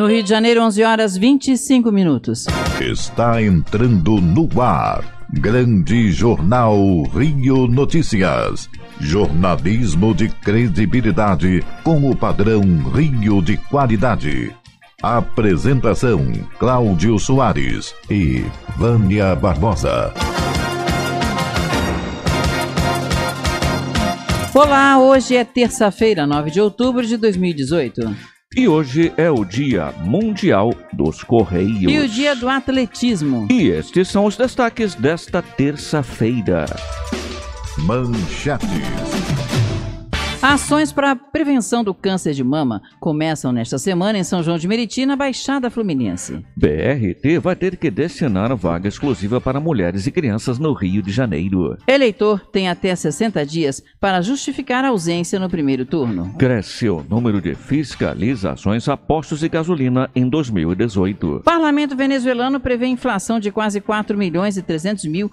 No Rio de Janeiro, 11 horas 25 minutos. Está entrando no ar. Grande Jornal Rio Notícias. Jornalismo de credibilidade com o padrão Rio de qualidade. Apresentação: Cláudio Soares e Vânia Barbosa. Olá, hoje é terça-feira, 9 de outubro de 2018. E hoje é o Dia Mundial dos Correios. E o Dia do Atletismo. E estes são os destaques desta terça-feira. Manchetes. Ações para a prevenção do câncer de mama começam nesta semana em São João de Meriti, na Baixada Fluminense. BRT vai ter que destinar vaga exclusiva para mulheres e crianças no Rio de Janeiro. Eleitor tem até 60 dias para justificar a ausência no primeiro turno. Cresce o número de fiscalizações a postos de gasolina em 2018. Parlamento venezuelano prevê inflação de quase 4 milhões e 300 mil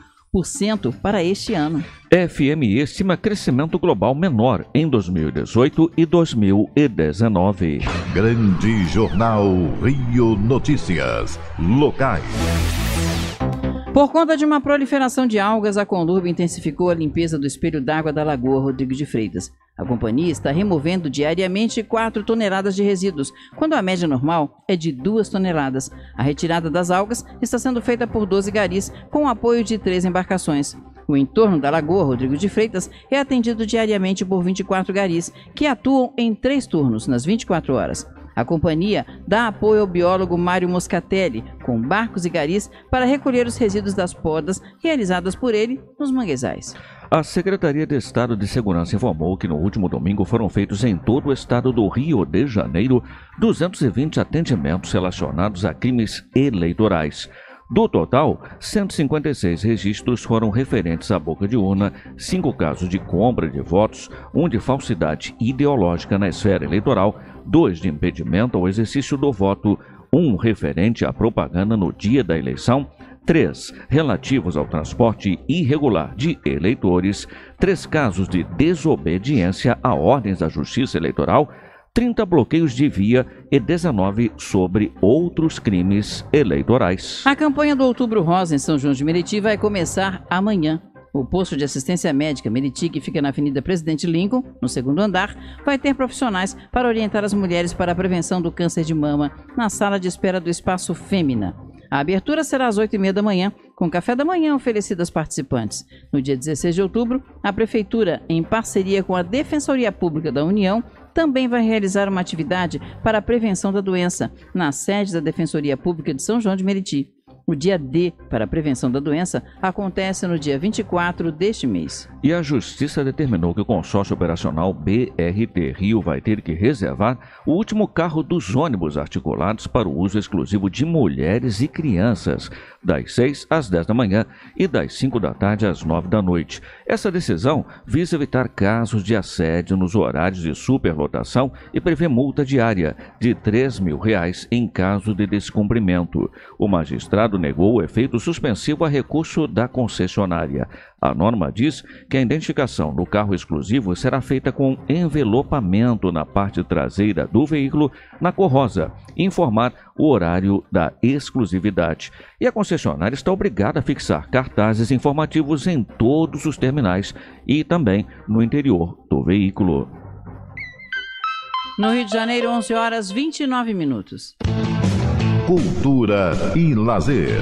para este ano. FMI estima crescimento global menor em 2018 e 2019. Grande Jornal Rio Notícias. Locais. Por conta de uma proliferação de algas, a Conlurb intensificou a limpeza do espelho d'água da Lagoa Rodrigo de Freitas. A companhia está removendo diariamente 4 toneladas de resíduos, quando a média normal é de 2 toneladas. A retirada das algas está sendo feita por 12 garis, com o apoio de três embarcações. O entorno da Lagoa Rodrigo de Freitas é atendido diariamente por 24 garis, que atuam em três turnos, nas 24 horas. A companhia dá apoio ao biólogo Mário Moscatelli, com barcos e garis, para recolher os resíduos das podas realizadas por ele nos manguezais. A Secretaria de Estado de Segurança informou que no último domingo foram feitos em todo o estado do Rio de Janeiro 220 atendimentos relacionados a crimes eleitorais. Do total, 156 registros foram referentes à boca de urna, cinco casos de compra de votos, um de falsidade ideológica na esfera eleitoral, dois de impedimento ao exercício do voto, um referente à propaganda no dia da eleição, três relativos ao transporte irregular de eleitores, três casos de desobediência a ordens da Justiça Eleitoral 30 bloqueios de via e 19 sobre outros crimes eleitorais. A campanha do Outubro Rosa em São João de Meriti vai começar amanhã. O posto de assistência médica Meriti, que fica na Avenida Presidente Lincoln, no segundo andar, vai ter profissionais para orientar as mulheres para a prevenção do câncer de mama na sala de espera do Espaço Fêmina. A abertura será às 8h30 da manhã, com café da manhã oferecido aos participantes. No dia 16 de outubro, a Prefeitura, em parceria com a Defensoria Pública da União, também vai realizar uma atividade para a prevenção da doença na sede da Defensoria Pública de São João de Meriti. O dia D para a prevenção da doença acontece no dia 24 deste mês. E a Justiça determinou que o consórcio operacional BRT Rio vai ter que reservar o último carro dos ônibus articulados para o uso exclusivo de mulheres e crianças das 6 às 10 da manhã e das 5 da tarde às 9 da noite. Essa decisão visa evitar casos de assédio nos horários de superlotação e prevê multa diária de 3 mil reais em caso de descumprimento. O magistrado negou o efeito suspensivo a recurso da concessionária. A norma diz que a identificação no carro exclusivo será feita com envelopamento na parte traseira do veículo na cor rosa, informar o horário da exclusividade. E a concessionária está obrigada a fixar cartazes informativos em todos os terminais e também no interior do veículo. No Rio de Janeiro, 11 horas 29 minutos. Cultura e lazer.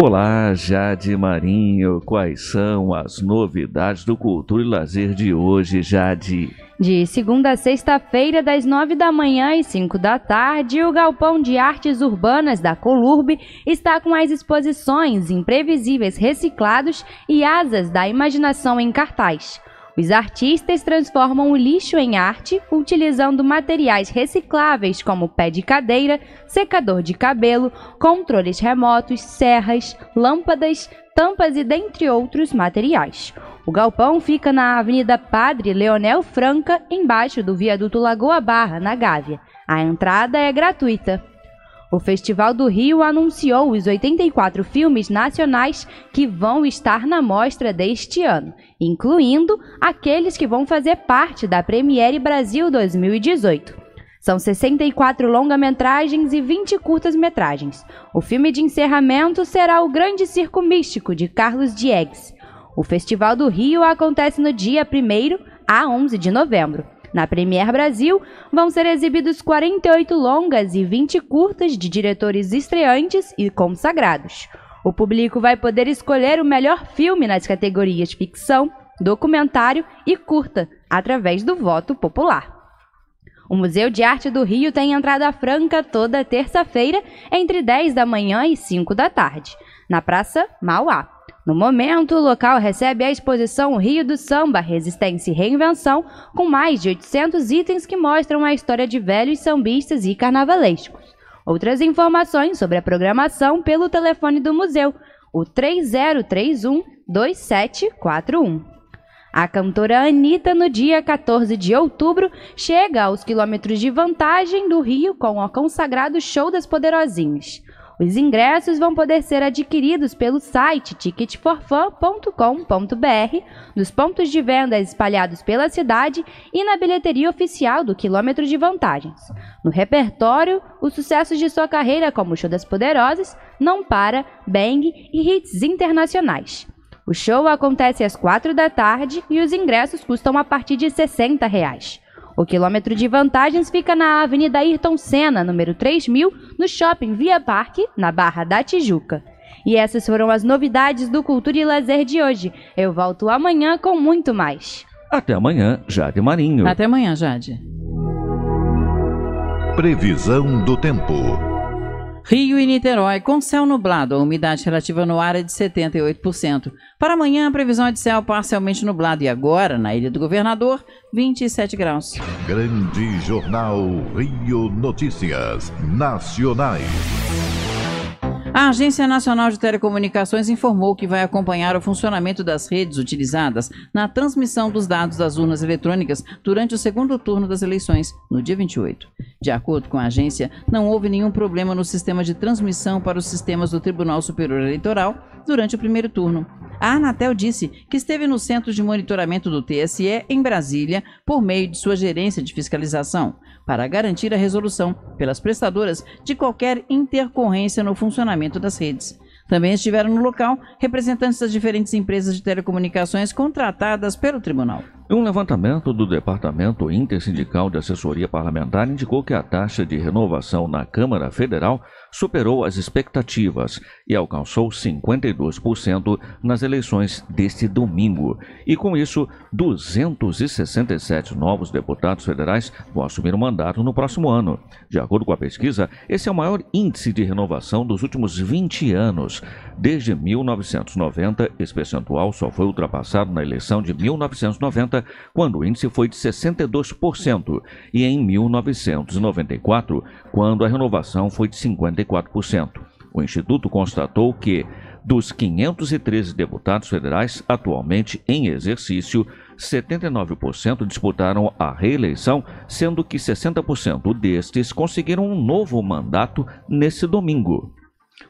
Olá, Jade Marinho, quais são as novidades do Cultura e Lazer de hoje, Jade? De segunda a sexta-feira, das nove da manhã e cinco da tarde, o Galpão de Artes Urbanas da Colurb está com as exposições Imprevisíveis Reciclados e Asas da Imaginação em cartaz. Os artistas transformam o lixo em arte utilizando materiais recicláveis como pé de cadeira, secador de cabelo, controles remotos, serras, lâmpadas, tampas e dentre outros materiais. O galpão fica na Avenida Padre Leonel Franca, embaixo do viaduto Lagoa Barra, na Gávea. A entrada é gratuita. O Festival do Rio anunciou os 84 filmes nacionais que vão estar na mostra deste ano, incluindo aqueles que vão fazer parte da Premiere Brasil 2018. São 64 longa-metragens e 20 curtas-metragens. O filme de encerramento será O Grande Circo Místico, de Carlos Diegues. O Festival do Rio acontece no dia 1 a 11 de novembro. Na Premiere Brasil, vão ser exibidos 48 longas e 20 curtas de diretores estreantes e consagrados. O público vai poder escolher o melhor filme nas categorias ficção, documentário e curta, através do voto popular. O Museu de Arte do Rio tem entrada franca toda terça-feira, entre 10 da manhã e 5 da tarde, na Praça Mauá. No momento, o local recebe a exposição Rio do Samba, Resistência e Reinvenção, com mais de 800 itens que mostram a história de velhos sambistas e carnavalescos. Outras informações sobre a programação pelo telefone do museu, o 3031 2741. A cantora Anitta, no dia 14 de outubro, chega aos quilômetros de vantagem do Rio com o consagrado Show das Poderosinhas. Os ingressos vão poder ser adquiridos pelo site ticketforfan.com.br, nos pontos de venda espalhados pela cidade e na bilheteria oficial do Quilômetro de Vantagens. No repertório, os sucessos de sua carreira como Show das Poderosas, Não Para, Bang e hits internacionais. O show acontece às 4 da tarde e os ingressos custam a partir de R$ 60 reais. O quilômetro de vantagens fica na Avenida Ayrton Senna, número 3000, no shopping Via Parque, na Barra da Tijuca. E essas foram as novidades do Cultura e Lazer de hoje. Eu volto amanhã com muito mais. Até amanhã, Jade Marinho. Até amanhã, Jade. Previsão do tempo. Rio e Niterói, com céu nublado, a umidade relativa no ar é de 78%. Para amanhã, a previsão é de céu parcialmente nublado e agora, na Ilha do Governador, 27 graus. Grande Jornal Rio Notícias Nacionais. A Agência Nacional de Telecomunicações informou que vai acompanhar o funcionamento das redes utilizadas na transmissão dos dados das urnas eletrônicas durante o segundo turno das eleições, no dia 28. De acordo com a agência, não houve nenhum problema no sistema de transmissão para os sistemas do Tribunal Superior Eleitoral durante o primeiro turno. A Anatel disse que esteve no centro de monitoramento do TSE em Brasília por meio de sua gerência de fiscalização para garantir a resolução pelas prestadoras de qualquer intercorrência no funcionamento das redes. Também estiveram no local representantes das diferentes empresas de telecomunicações contratadas pelo tribunal. Um levantamento do Departamento Intersindical de Assessoria Parlamentar indicou que a taxa de renovação na Câmara Federal superou as expectativas e alcançou 52% nas eleições deste domingo. E com isso, 267 novos deputados federais vão assumir o mandato no próximo ano. De acordo com a pesquisa, esse é o maior índice de renovação dos últimos 20 anos. Desde 1990, esse percentual só foi ultrapassado na eleição de 1990 1990, quando o índice foi de 62%, e em 1994, quando a renovação foi de 54%. O Instituto constatou que, dos 513 deputados federais atualmente em exercício, 79% disputaram a reeleição, sendo que 60% destes conseguiram um novo mandato nesse domingo.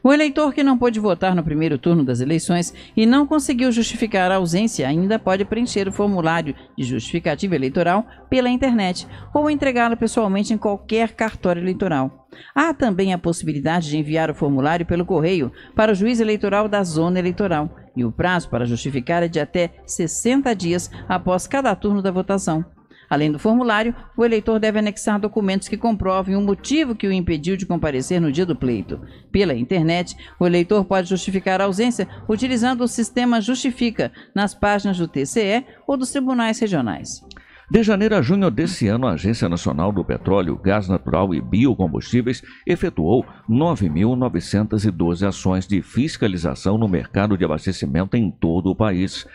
O eleitor que não pôde votar no primeiro turno das eleições e não conseguiu justificar a ausência ainda pode preencher o formulário de justificativa eleitoral pela internet ou entregá-lo pessoalmente em qualquer cartório eleitoral. Há também a possibilidade de enviar o formulário pelo correio para o juiz eleitoral da zona eleitoral, e o prazo para justificar é de até 60 dias após cada turno da votação. Além do formulário, o eleitor deve anexar documentos que comprovem o motivo que o impediu de comparecer no dia do pleito. Pela internet, o eleitor pode justificar a ausência utilizando o sistema Justifica nas páginas do TCE ou dos tribunais regionais. De janeiro a junho desse ano, a Agência Nacional do Petróleo, Gás Natural e Biocombustíveis efetuou 9.912 ações de fiscalização no mercado de abastecimento em todo o país.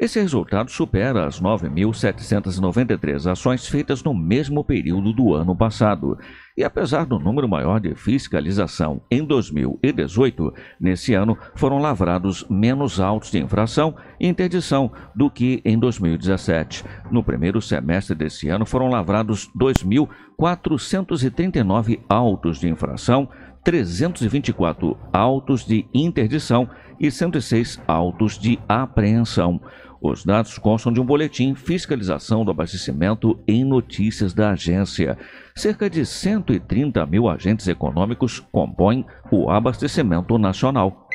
Esse resultado supera as 9.793 ações feitas no mesmo período do ano passado. E apesar do número maior de fiscalização em 2018, nesse ano foram lavrados menos autos de infração e interdição do que em 2017. No primeiro semestre desse ano foram lavrados 2.439 autos de infração, 324 autos de interdição e 106 autos de apreensão. Os dados constam de um boletim Fiscalização do Abastecimento em Notícias da agência. Cerca de 130 mil agentes econômicos compõem o abastecimento nacional.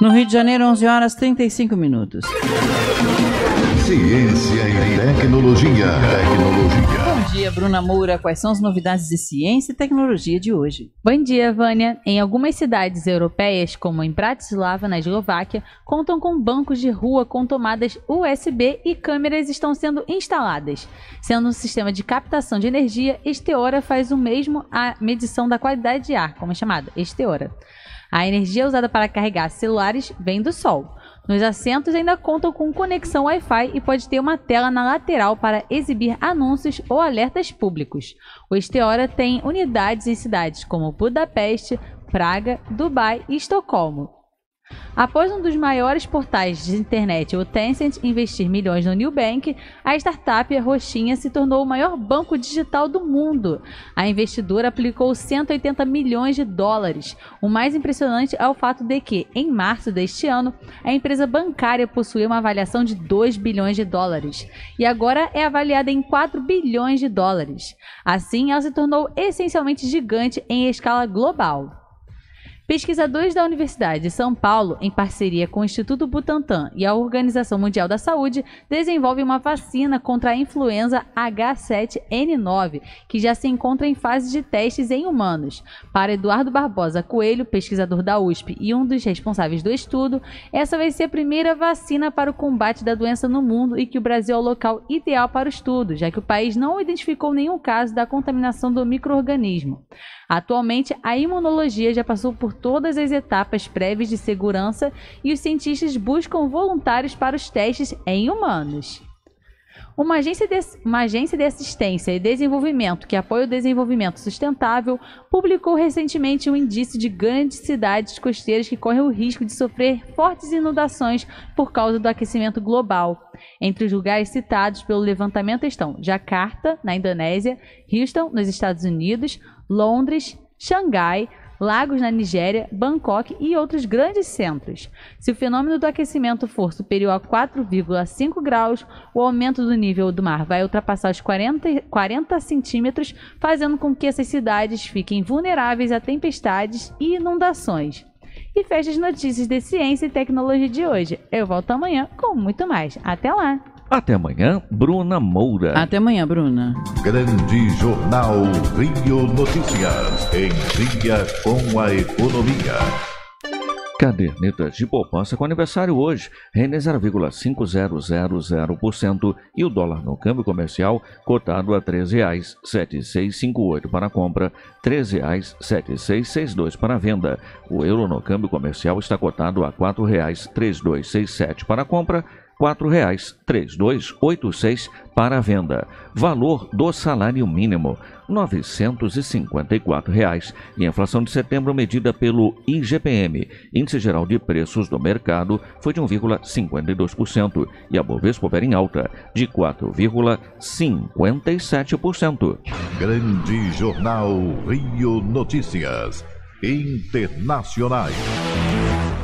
No Rio de Janeiro, 11 horas 35 minutos. Ciência e tecnologia. Tecnologia dia, Bruna Moura. Quais são as novidades de ciência e tecnologia de hoje? Bom dia, Vânia. Em algumas cidades europeias, como em Bratislava, na Eslováquia, contam com bancos de rua com tomadas USB e câmeras estão sendo instaladas. Sendo um sistema de captação de energia, Esteora faz o mesmo a medição da qualidade de ar, como é Esteora. A energia usada para carregar celulares vem do sol. Nos assentos ainda contam com conexão Wi-Fi e pode ter uma tela na lateral para exibir anúncios ou alertas públicos. O Esteora tem unidades em cidades como Budapeste, Praga, Dubai e Estocolmo. Após um dos maiores portais de internet, o Tencent, investir milhões no New Bank, a startup roxinha se tornou o maior banco digital do mundo. A investidora aplicou 180 milhões de dólares. O mais impressionante é o fato de que, em março deste ano, a empresa bancária possuía uma avaliação de 2 bilhões de dólares e agora é avaliada em 4 bilhões de dólares. Assim, ela se tornou essencialmente gigante em escala global. Pesquisadores da Universidade de São Paulo, em parceria com o Instituto Butantan e a Organização Mundial da Saúde, desenvolvem uma vacina contra a influenza H7N9, que já se encontra em fase de testes em humanos. Para Eduardo Barbosa Coelho, pesquisador da USP e um dos responsáveis do estudo, essa vai ser a primeira vacina para o combate da doença no mundo e que o Brasil é o local ideal para o estudo, já que o país não identificou nenhum caso da contaminação do microorganismo. Atualmente, a imunologia já passou por todas as etapas prévias de segurança e os cientistas buscam voluntários para os testes em humanos. Uma agência, de, uma agência de assistência e desenvolvimento que apoia o desenvolvimento sustentável publicou recentemente um indício de grandes cidades costeiras que correm o risco de sofrer fortes inundações por causa do aquecimento global. Entre os lugares citados pelo levantamento estão Jakarta, na Indonésia, Houston, nos Estados Unidos, Londres, Xangai, lagos na Nigéria, Bangkok e outros grandes centros. Se o fenômeno do aquecimento for superior a 4,5 graus, o aumento do nível do mar vai ultrapassar os 40, 40 centímetros, fazendo com que essas cidades fiquem vulneráveis a tempestades e inundações. E fecha as notícias de ciência e tecnologia de hoje. Eu volto amanhã com muito mais. Até lá! Até amanhã, Bruna Moura. Até amanhã, Bruna. Grande Jornal Rio Notícias. Em dia com a economia. Caderneta de poupança com aniversário hoje, renda 0,5000% e o dólar no câmbio comercial cotado a R$ 13,7658 para compra, R$ 13,7662 para venda. O euro no câmbio comercial está cotado a R$ 4,3267 para compra, quatro reais três dois oito seis para a venda. Valor do salário mínimo novecentos e cinquenta e quatro reais. a inflação de setembro medida pelo IGPM, Índice Geral de Preços do Mercado, foi de 1,52% e a Bovespa opera em alta de 4,57%. Grande Jornal Rio Notícias Internacionais.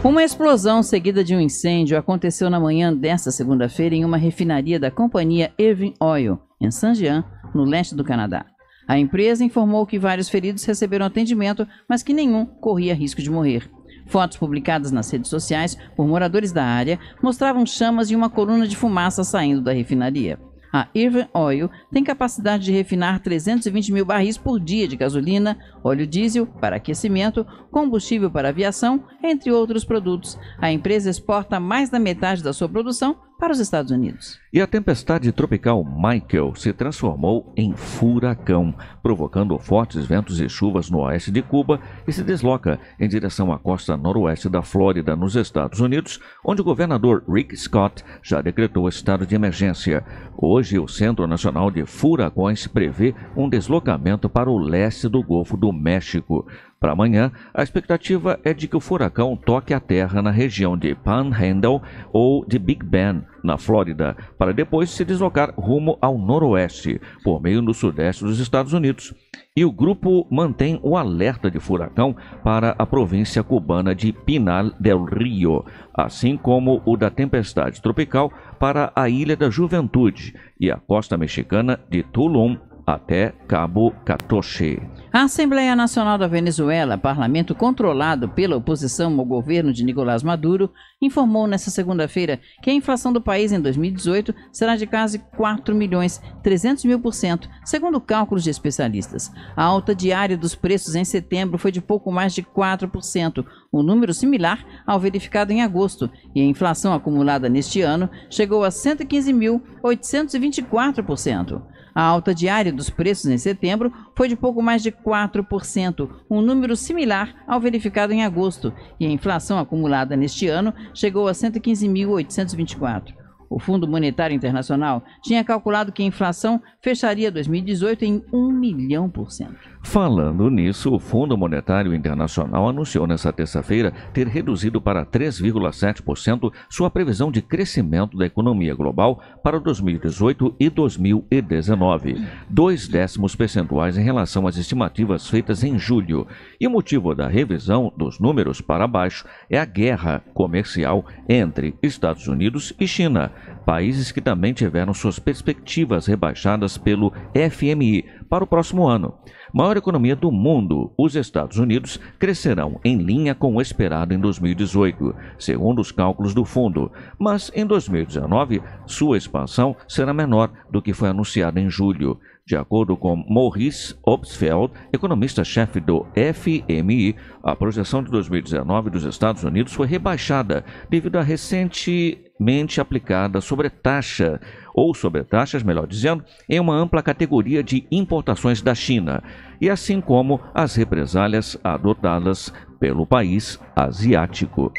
Uma explosão seguida de um incêndio aconteceu na manhã desta segunda-feira em uma refinaria da companhia Irving Oil, em Saint-Jean, no leste do Canadá. A empresa informou que vários feridos receberam atendimento, mas que nenhum corria risco de morrer. Fotos publicadas nas redes sociais por moradores da área mostravam chamas e uma coluna de fumaça saindo da refinaria. A Irving Oil tem capacidade de refinar 320 mil barris por dia de gasolina, óleo diesel para aquecimento, combustível para aviação, entre outros produtos. A empresa exporta mais da metade da sua produção para os Estados Unidos. E a tempestade tropical Michael se transformou em furacão, provocando fortes ventos e chuvas no oeste de Cuba e se desloca em direção à costa noroeste da Flórida, nos Estados Unidos, onde o governador Rick Scott já decretou estado de emergência. Hoje, o Centro Nacional de Furacões prevê um deslocamento para o leste do Golfo do México. Para amanhã, a expectativa é de que o furacão toque a terra na região de Panhandle ou de Big Bend, na Flórida, para depois se deslocar rumo ao noroeste, por meio do sudeste dos Estados Unidos. E o grupo mantém o alerta de furacão para a província cubana de Pinal del Rio, assim como o da tempestade tropical para a Ilha da Juventude e a costa mexicana de Tulum até Cabo Catoche. A Assembleia Nacional da Venezuela, parlamento controlado pela oposição ao governo de Nicolás Maduro, informou nesta segunda-feira que a inflação do país em 2018 será de quase 4 milhões 300 mil por cento, segundo cálculos de especialistas. A alta diária dos preços em setembro foi de pouco mais de 4%, um número similar ao verificado em agosto, e a inflação acumulada neste ano chegou a 115.824%. A alta diária dos preços em setembro foi de pouco mais de 4%, um número similar ao verificado em agosto, e a inflação acumulada neste ano chegou a 115.824. O Fundo Monetário Internacional tinha calculado que a inflação fecharia 2018 em 1 milhão por cento. Falando nisso, o Fundo Monetário Internacional anunciou nesta terça-feira ter reduzido para 3,7% sua previsão de crescimento da economia global para 2018 e 2019, dois décimos percentuais em relação às estimativas feitas em julho. E o motivo da revisão dos números para baixo é a guerra comercial entre Estados Unidos e China, países que também tiveram suas perspectivas rebaixadas pelo FMI para o próximo ano maior economia do mundo, os Estados Unidos crescerão em linha com o esperado em 2018, segundo os cálculos do fundo, mas em 2019 sua expansão será menor do que foi anunciado em julho. De acordo com Maurice Obsfeld, economista-chefe do FMI, a projeção de 2019 dos Estados Unidos foi rebaixada devido à recentemente aplicada sobretaxa, ou sobretaxas, melhor dizendo, em uma ampla categoria de importações da China, e assim como as represálias adotadas pelo país asiático.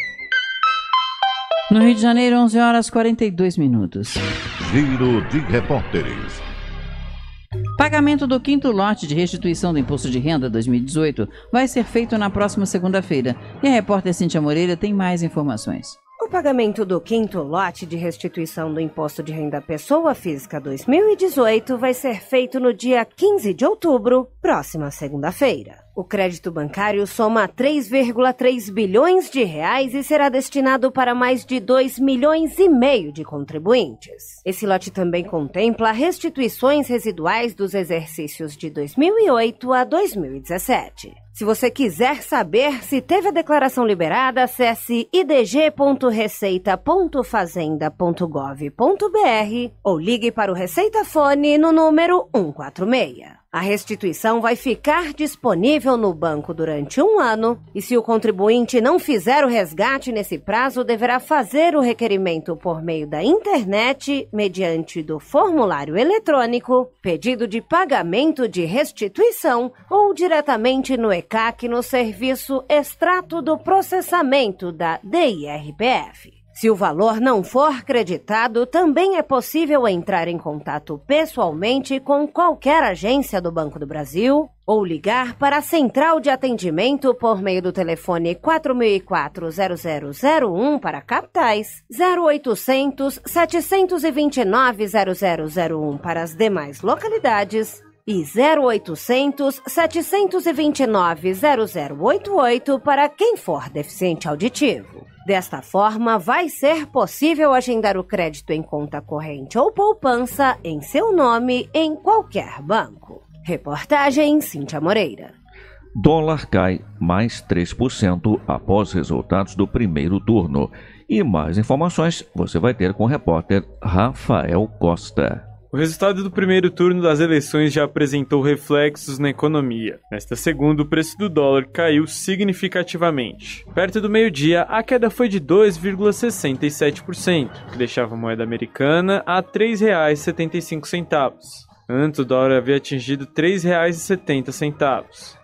No Rio de Janeiro, 11 horas 42 minutos. Giro de repórteres. Pagamento do quinto lote de restituição do Imposto de Renda 2018 vai ser feito na próxima segunda-feira. E a repórter Cintia Moreira tem mais informações. O pagamento do quinto lote de restituição do Imposto de Renda Pessoa Física 2018 vai ser feito no dia 15 de outubro, próxima segunda-feira. O crédito bancário soma 3,3 bilhões de reais e será destinado para mais de 2 milhões e meio de contribuintes. Esse lote também contempla restituições residuais dos exercícios de 2008 a 2017. Se você quiser saber se teve a declaração liberada, acesse idg.receita.fazenda.gov.br ou ligue para o Receita Fone no número 146. A restituição vai ficar disponível no banco durante um ano e, se o contribuinte não fizer o resgate nesse prazo, deverá fazer o requerimento por meio da internet, mediante do formulário eletrônico, pedido de pagamento de restituição ou diretamente no ECAC no serviço Extrato do Processamento da DIRPF. Se o valor não for creditado, também é possível entrar em contato pessoalmente com qualquer agência do Banco do Brasil ou ligar para a central de atendimento por meio do telefone 4004-0001 para capitais, 0800 729 0001 para as demais localidades e 0800 729 0088 para quem for deficiente auditivo. Desta forma, vai ser possível agendar o crédito em conta corrente ou poupança em seu nome em qualquer banco. Reportagem Cíntia Moreira. Dólar cai mais 3% após resultados do primeiro turno. E mais informações você vai ter com o repórter Rafael Costa. O resultado do primeiro turno das eleições já apresentou reflexos na economia. Nesta segunda, o preço do dólar caiu significativamente. Perto do meio-dia, a queda foi de 2,67%, que deixava a moeda americana a R$ 3,75. Antes, o dólar havia atingido R$ 3,70.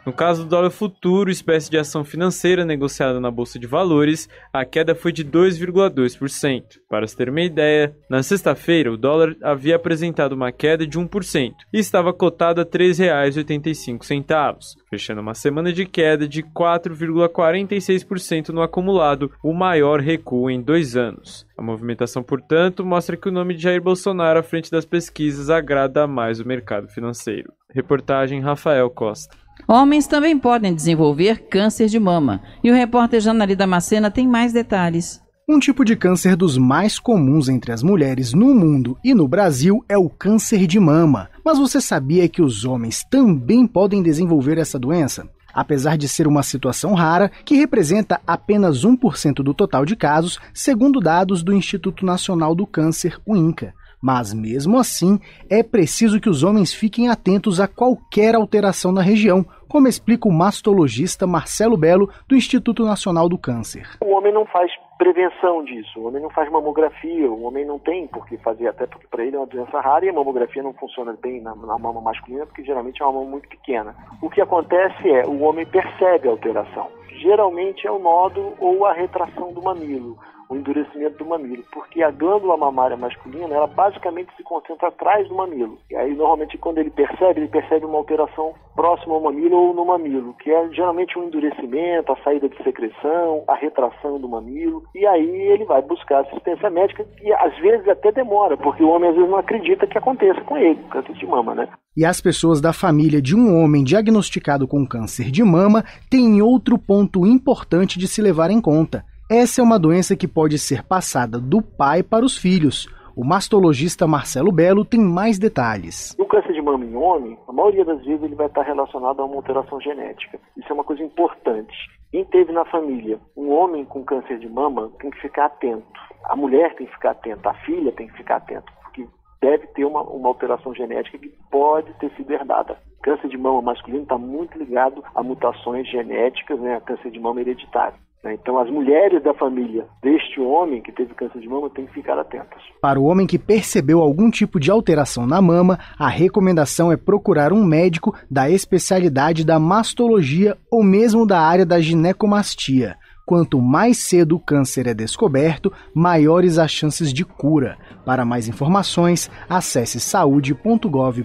No caso do dólar futuro, espécie de ação financeira negociada na bolsa de valores, a queda foi de 2,2%. Para se ter uma ideia, na sexta-feira o dólar havia apresentado uma queda de 1% e estava cotado a R$ 3,85, fechando uma semana de queda de 4,46% no acumulado, o maior recuo em dois anos. A movimentação, portanto, mostra que o nome de Jair Bolsonaro à frente das pesquisas agrada mais o mercado financeiro. Reportagem Rafael Costa. Homens também podem desenvolver câncer de mama. E o repórter Janari Damascena tem mais detalhes. Um tipo de câncer dos mais comuns entre as mulheres no mundo e no Brasil é o câncer de mama. Mas você sabia que os homens também podem desenvolver essa doença? Apesar de ser uma situação rara, que representa apenas 1% do total de casos, segundo dados do Instituto Nacional do Câncer, o INCA. Mas mesmo assim, é preciso que os homens fiquem atentos a qualquer alteração na região, como explica o mastologista Marcelo Belo, do Instituto Nacional do Câncer. O homem não faz prevenção disso, o homem não faz mamografia, o homem não tem por que fazer, até porque para ele é uma doença rara e a mamografia não funciona bem na, na mama masculina, porque geralmente é uma mama muito pequena. O que acontece é, o homem percebe a alteração. Geralmente é o nódulo ou a retração do mamilo o endurecimento do mamilo, porque a glândula mamária masculina, ela basicamente se concentra atrás do mamilo. E aí, normalmente, quando ele percebe, ele percebe uma alteração próxima ao mamilo ou no mamilo, que é geralmente um endurecimento, a saída de secreção, a retração do mamilo, e aí ele vai buscar assistência médica, e às vezes até demora, porque o homem às vezes não acredita que aconteça com ele, câncer de mama, né? E as pessoas da família de um homem diagnosticado com câncer de mama têm outro ponto importante de se levar em conta essa é uma doença que pode ser passada do pai para os filhos. O mastologista Marcelo Belo tem mais detalhes. O câncer de mama em homem, a maioria das vezes ele vai estar relacionado a uma alteração genética. Isso é uma coisa importante. Quem teve na família um homem com câncer de mama tem que ficar atento. A mulher tem que ficar atenta, a filha tem que ficar atenta, porque deve ter uma, uma alteração genética que pode ter sido herdada. Câncer de mama masculino está muito ligado a mutações genéticas, né, a câncer de mama hereditário. Né? Então, as mulheres da família deste homem que teve câncer de mama têm que ficar atentas. Para o homem que percebeu algum tipo de alteração na mama, a recomendação é procurar um médico da especialidade da mastologia ou mesmo da área da ginecomastia. Quanto mais cedo o câncer é descoberto, maiores as chances de cura. Para mais informações, acesse saudegovbr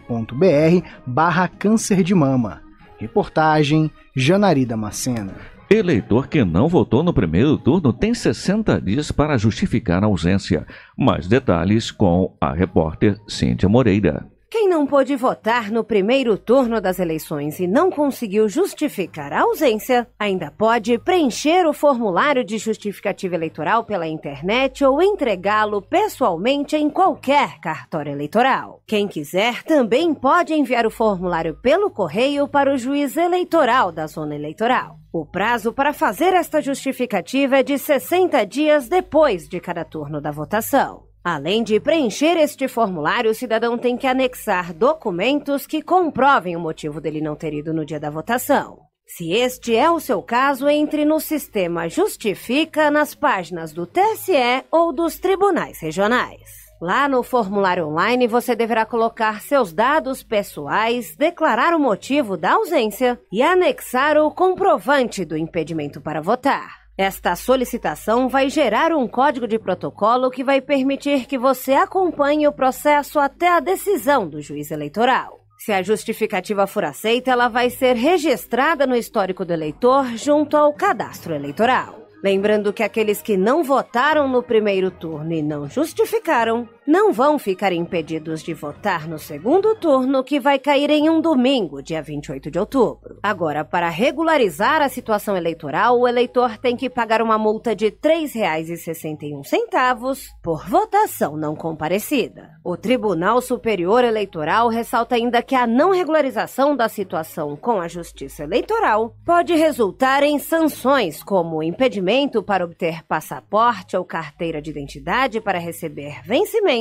barra câncer de mama. Reportagem Janarida Macena. Eleitor que não votou no primeiro turno tem 60 dias para justificar a ausência. Mais detalhes com a repórter Cíntia Moreira. Quem não pôde votar no primeiro turno das eleições e não conseguiu justificar a ausência, ainda pode preencher o formulário de justificativa eleitoral pela internet ou entregá-lo pessoalmente em qualquer cartório eleitoral. Quem quiser também pode enviar o formulário pelo correio para o juiz eleitoral da zona eleitoral. O prazo para fazer esta justificativa é de 60 dias depois de cada turno da votação. Além de preencher este formulário, o cidadão tem que anexar documentos que comprovem o motivo dele não ter ido no dia da votação. Se este é o seu caso, entre no sistema Justifica nas páginas do TSE ou dos tribunais regionais. Lá no formulário online, você deverá colocar seus dados pessoais, declarar o motivo da ausência e anexar o comprovante do impedimento para votar. Esta solicitação vai gerar um código de protocolo que vai permitir que você acompanhe o processo até a decisão do juiz eleitoral. Se a justificativa for aceita, ela vai ser registrada no histórico do eleitor junto ao cadastro eleitoral. Lembrando que aqueles que não votaram no primeiro turno e não justificaram não vão ficar impedidos de votar no segundo turno, que vai cair em um domingo, dia 28 de outubro. Agora, para regularizar a situação eleitoral, o eleitor tem que pagar uma multa de R$ 3,61 por votação não comparecida. O Tribunal Superior Eleitoral ressalta ainda que a não regularização da situação com a Justiça Eleitoral pode resultar em sanções, como impedimento para obter passaporte ou carteira de identidade para receber vencimento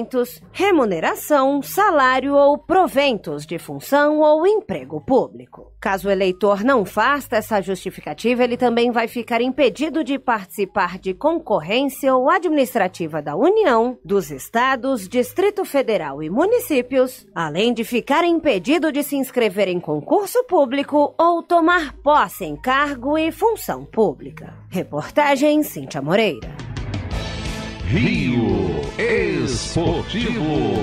remuneração, salário ou proventos de função ou emprego público. Caso o eleitor não faça essa justificativa, ele também vai ficar impedido de participar de concorrência ou administrativa da União, dos Estados, Distrito Federal e municípios, além de ficar impedido de se inscrever em concurso público ou tomar posse em cargo e função pública. Reportagem Cíntia Moreira. Rio Esportivo.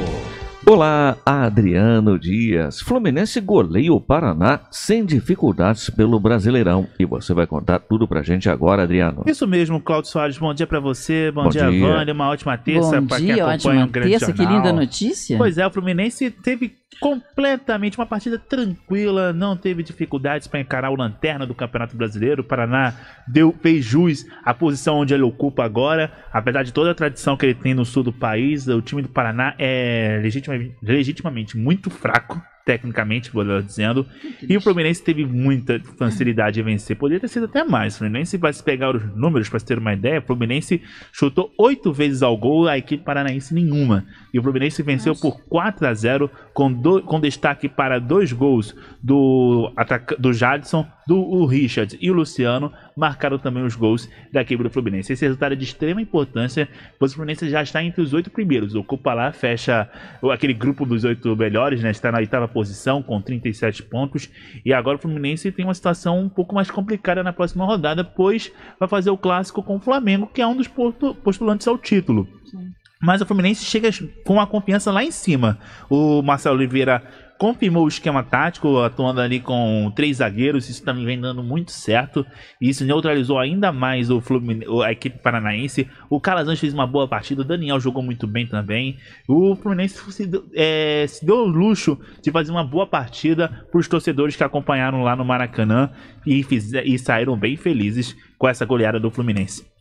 Olá, Adriano Dias. Fluminense goleia o Paraná sem dificuldades pelo Brasileirão. E você vai contar tudo pra gente agora, Adriano. Isso mesmo, Claudio Soares. Bom dia pra você. Bom, bom dia, dia. Vânia. Uma ótima terça Bom pra dia, quem acompanha ótima grande terça, jornal. que linda notícia. Pois é, o Fluminense teve completamente, uma partida tranquila, não teve dificuldades para encarar o lanterna do Campeonato Brasileiro. O Paraná deu, fez jus à posição onde ele ocupa agora, apesar de toda a tradição que ele tem no sul do país. O time do Paraná é legitima, legitimamente muito fraco tecnicamente, melhor dizendo. E o Fluminense teve muita facilidade em vencer. Poderia ter sido até mais. O Fluminense vai se pegar os números para ter uma ideia. O Fluminense chutou oito vezes ao gol, a equipe paranaense nenhuma. E o Fluminense venceu Nossa. por 4 a 0 com, do, com destaque para dois gols do, do Jadson, do Richard e o Luciano marcaram também os gols da equipe do Fluminense. Esse resultado é de extrema importância, pois o Fluminense já está entre os oito primeiros. Ocupa lá, fecha aquele grupo dos oito melhores, né? Está na oitava posição com 37 pontos. E agora o Fluminense tem uma situação um pouco mais complicada na próxima rodada, pois vai fazer o clássico com o Flamengo, que é um dos postulantes ao título. Sim mas o Fluminense chega com a confiança lá em cima. O Marcelo Oliveira confirmou o esquema tático, atuando ali com três zagueiros, isso também vem dando muito certo. isso neutralizou ainda mais o Flumin... a equipe paranaense. O Calazans fez uma boa partida, o Daniel jogou muito bem também. O Fluminense se, é, se deu o luxo de fazer uma boa partida para os torcedores que acompanharam lá no Maracanã e, fizer... e saíram bem felizes com essa goleada do Fluminense.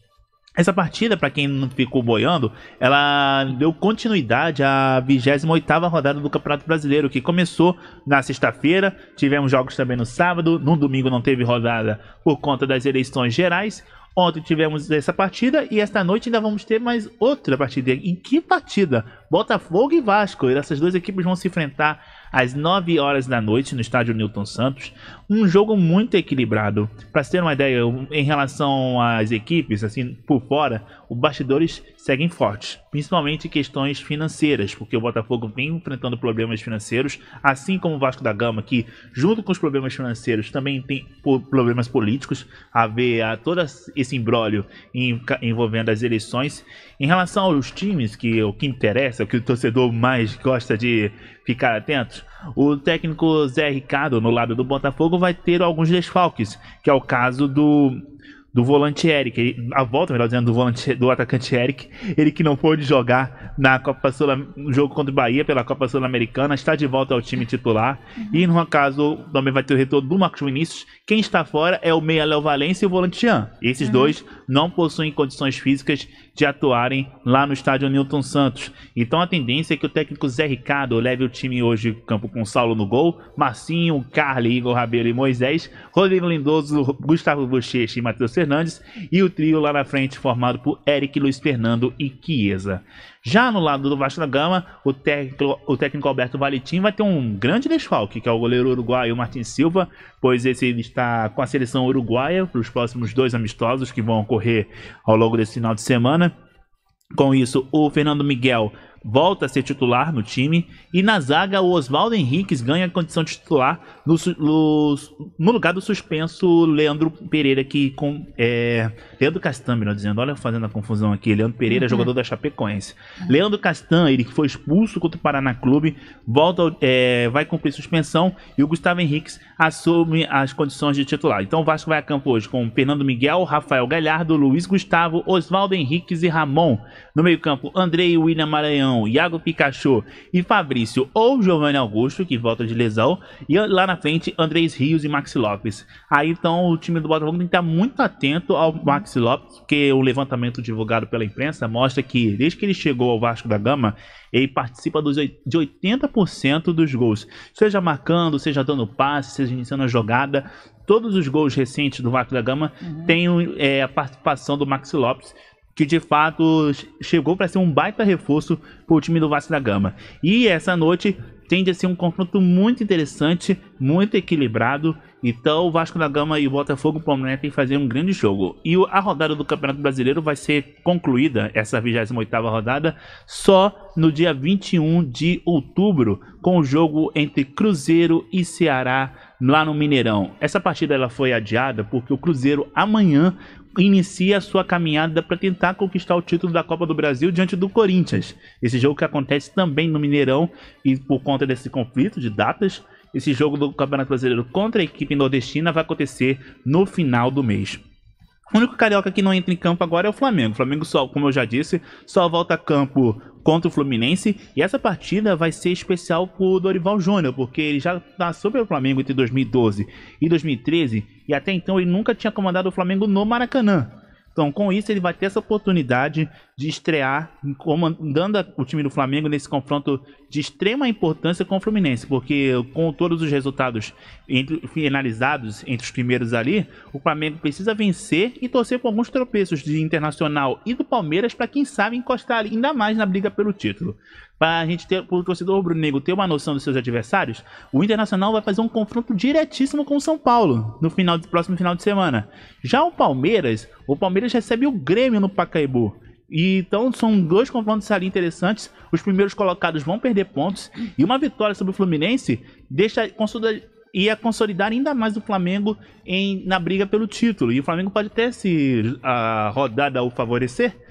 Essa partida, para quem não ficou boiando, ela deu continuidade à 28ª rodada do Campeonato Brasileiro, que começou na sexta-feira, tivemos jogos também no sábado, no domingo não teve rodada por conta das eleições gerais. Ontem tivemos essa partida e esta noite ainda vamos ter mais outra partida. em que partida! Botafogo e Vasco, essas duas equipes vão se enfrentar às 9 horas da noite no estádio Newton Santos. Um jogo muito equilibrado. Para ter uma ideia, em relação às equipes, assim, por fora, os bastidores seguem fortes principalmente questões financeiras, porque o Botafogo vem enfrentando problemas financeiros, assim como o Vasco da Gama, que junto com os problemas financeiros também tem problemas políticos a ver a todo esse imbróglio envolvendo as eleições. Em relação aos times, que o que interessa, o que o torcedor mais gosta de ficar atento, o técnico Zé Ricardo, no lado do Botafogo, vai ter alguns desfalques, que é o caso do do volante Eric, ele, a volta, melhor dizendo, do volante do atacante Eric, ele que não pôde jogar na Copa Sul, no jogo contra o Bahia pela Copa Sul-Americana, está de volta ao time titular. Uhum. E no caso, também vai ter o retorno do Marcos Vinícius. Quem está fora é o meia Léo Valência e o volante Jean. Esses uhum. dois não possuem condições físicas de atuarem lá no estádio Newton Santos. Então a tendência é que o técnico Zé Ricardo leve o time hoje campo com Saulo no gol, Marcinho, Carly, Igor Rabelo e Moisés, Rodrigo Lindoso, Gustavo Bochecha e Matheus Fernandes e o trio lá na frente formado por Eric, Luiz Fernando e Chiesa. Já no lado do Vasco da Gama, o técnico, o técnico Alberto Valitim vai ter um grande desfalque, que é o goleiro uruguaio Martin Silva, pois esse está com a seleção uruguaia para os próximos dois amistosos que vão ocorrer ao longo desse final de semana. Com isso, o Fernando Miguel volta a ser titular no time. E na zaga, o Oswaldo Henriques ganha a condição de titular no, no, no lugar do suspenso Leandro Pereira, que com, é, Leandro Castan, melhor dizendo, olha fazendo a confusão aqui. Leandro Pereira, uhum. jogador da Chapecoense. Leandro Castan, ele que foi expulso contra o Paraná Clube, volta, é, vai cumprir suspensão e o Gustavo Henrique assume as condições de titular. Então o Vasco vai a campo hoje com Fernando Miguel, Rafael Galhardo, Luiz Gustavo, Oswaldo Henriques e Ramon. No meio-campo, Andrei William Maranhão, Iago Pikachu e Fabrício ou Giovanni Augusto, que volta de lesão. E lá na frente, Andrés Rios e Maxi Lopes. Aí então o time do Botafogo tem que estar muito atento ao Maxi Maxi Lopes, porque o levantamento divulgado pela imprensa mostra que, desde que ele chegou ao Vasco da Gama, ele participa dos, de 80% dos gols. Seja marcando, seja dando passe, seja iniciando a jogada. Todos os gols recentes do Vasco da Gama uhum. têm é, a participação do Maxi Lopes, que de fato chegou para ser um baita reforço para o time do Vasco da Gama. E essa noite tende a ser um confronto muito interessante, muito equilibrado. Então o Vasco da Gama e o Botafogo prometem fazer um grande jogo. E a rodada do Campeonato Brasileiro vai ser concluída, essa 28ª rodada, só no dia 21 de outubro, com o jogo entre Cruzeiro e Ceará lá no Mineirão. Essa partida ela foi adiada porque o Cruzeiro amanhã inicia a sua caminhada para tentar conquistar o título da Copa do Brasil diante do Corinthians. Esse jogo que acontece também no Mineirão e por conta desse conflito de datas, esse jogo do Campeonato Brasileiro contra a equipe nordestina vai acontecer no final do mês. O único carioca que não entra em campo agora é o Flamengo. O Flamengo só, como eu já disse, só volta a campo contra o Fluminense. E essa partida vai ser especial pro Dorival Júnior, porque ele já passou pelo Flamengo entre 2012 e 2013. E até então ele nunca tinha comandado o Flamengo no Maracanã. Então, com isso, ele vai ter essa oportunidade de estrear comandando o time do Flamengo nesse confronto de extrema importância com o Fluminense, porque com todos os resultados entre, finalizados entre os primeiros ali, o Flamengo precisa vencer e torcer por alguns tropeços de Internacional e do Palmeiras para quem sabe encostar ainda mais na briga pelo título para a gente ter, para o torcedor rubro-negro ter uma noção dos seus adversários, o Internacional vai fazer um confronto diretíssimo com o São Paulo no final do próximo final de semana. Já o Palmeiras, o Palmeiras recebe o Grêmio no Pacaembu. então são dois confrontos ali interessantes. Os primeiros colocados vão perder pontos e uma vitória sobre o Fluminense deixa ia consolidar ainda mais o Flamengo em, na briga pelo título. E o Flamengo pode até se a rodada o favorecer,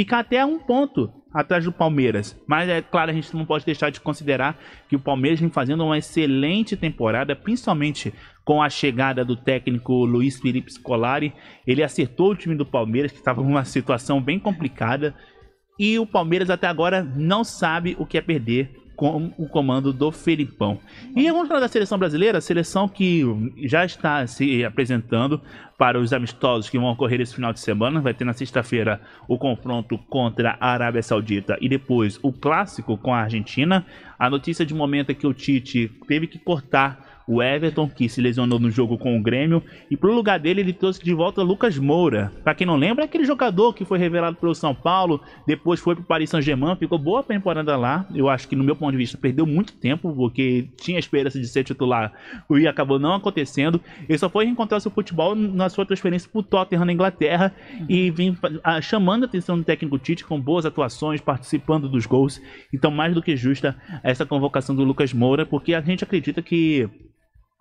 fica até a um ponto atrás do Palmeiras. Mas é claro, a gente não pode deixar de considerar que o Palmeiras vem fazendo uma excelente temporada, principalmente com a chegada do técnico Luiz Felipe Scolari. Ele acertou o time do Palmeiras, que estava numa situação bem complicada. E o Palmeiras até agora não sabe o que é perder com o comando do Felipão. E vamos falar da seleção brasileira, seleção que já está se apresentando para os amistosos que vão ocorrer esse final de semana. Vai ter na sexta-feira o confronto contra a Arábia Saudita e depois o clássico com a Argentina. A notícia de momento é que o Tite teve que cortar o Everton, que se lesionou no jogo com o Grêmio. E pro lugar dele, ele trouxe de volta o Lucas Moura. Pra quem não lembra, é aquele jogador que foi revelado pelo São Paulo, depois foi pro Paris Saint-Germain, ficou boa temporada lá. Eu acho que, no meu ponto de vista, perdeu muito tempo, porque tinha esperança de ser titular e acabou não acontecendo. Ele só foi reencontrar seu futebol na sua transferência pro Tottenham na Inglaterra e vim a, chamando a atenção do técnico Tite com boas atuações, participando dos gols. Então, mais do que justa essa convocação do Lucas Moura, porque a gente acredita que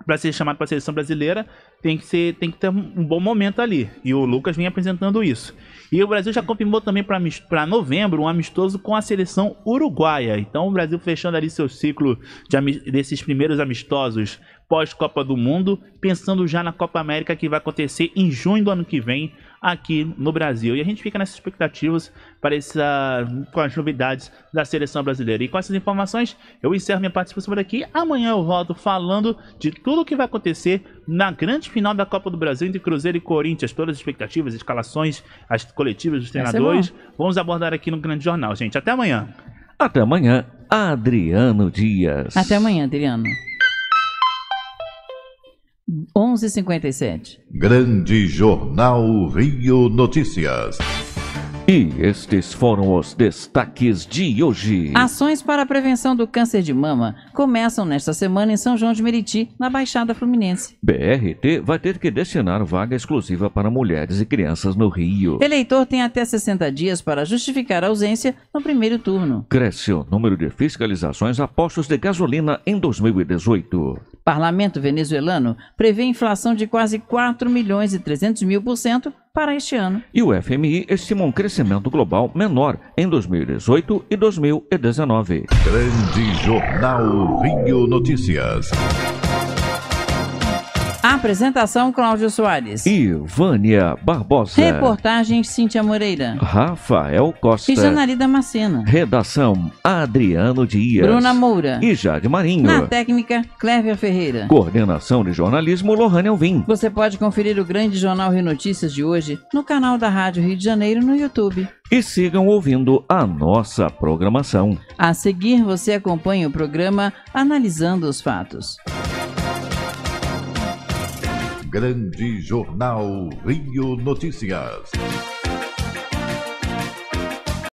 para ser chamado para a seleção brasileira, tem que, ser, tem que ter um bom momento ali. E o Lucas vem apresentando isso. E o Brasil já confirmou também para novembro um amistoso com a seleção uruguaia. Então o Brasil fechando ali seu ciclo de, desses primeiros amistosos pós-Copa do Mundo, pensando já na Copa América que vai acontecer em junho do ano que vem aqui no Brasil. E a gente fica nessas expectativas para essa, com as novidades da seleção brasileira. E com essas informações, eu encerro minha participação por aqui. Amanhã eu volto falando de tudo o que vai acontecer na grande final da Copa do Brasil entre Cruzeiro e Corinthians. Todas as expectativas, escalações, as coletivas dos é treinadores. Vamos abordar aqui no Grande Jornal, gente. Até amanhã. Até amanhã, Adriano Dias. Até amanhã, Adriano. 11:57. Grande Jornal Rio Notícias. E estes foram os destaques de hoje. Ações para a prevenção do câncer de mama começam nesta semana em São João de Meriti, na Baixada Fluminense. BRT vai ter que destinar vaga exclusiva para mulheres e crianças no Rio. Eleitor tem até 60 dias para justificar a ausência no primeiro turno. Cresce o número de fiscalizações a postos de gasolina em 2018. Parlamento venezuelano prevê inflação de quase 4 milhões e 300 mil por cento para este ano. E o FMI estima um crescimento global menor em 2018 e 2019. Grande Jornal Rio Notícias. Apresentação Cláudio Soares. E Vânia Barbosa. Reportagem Cíntia Moreira. Rafael Costa. E Janarida Macena. Redação Adriano Dias. Bruna Moura. E Jade Marinho. Na técnica Clévia Ferreira. Coordenação de jornalismo Lohane Alvim. Você pode conferir o grande jornal Rio Notícias de hoje no canal da Rádio Rio de Janeiro no YouTube. E sigam ouvindo a nossa programação. A seguir você acompanha o programa Analisando os Fatos grande jornal Rio Notícias.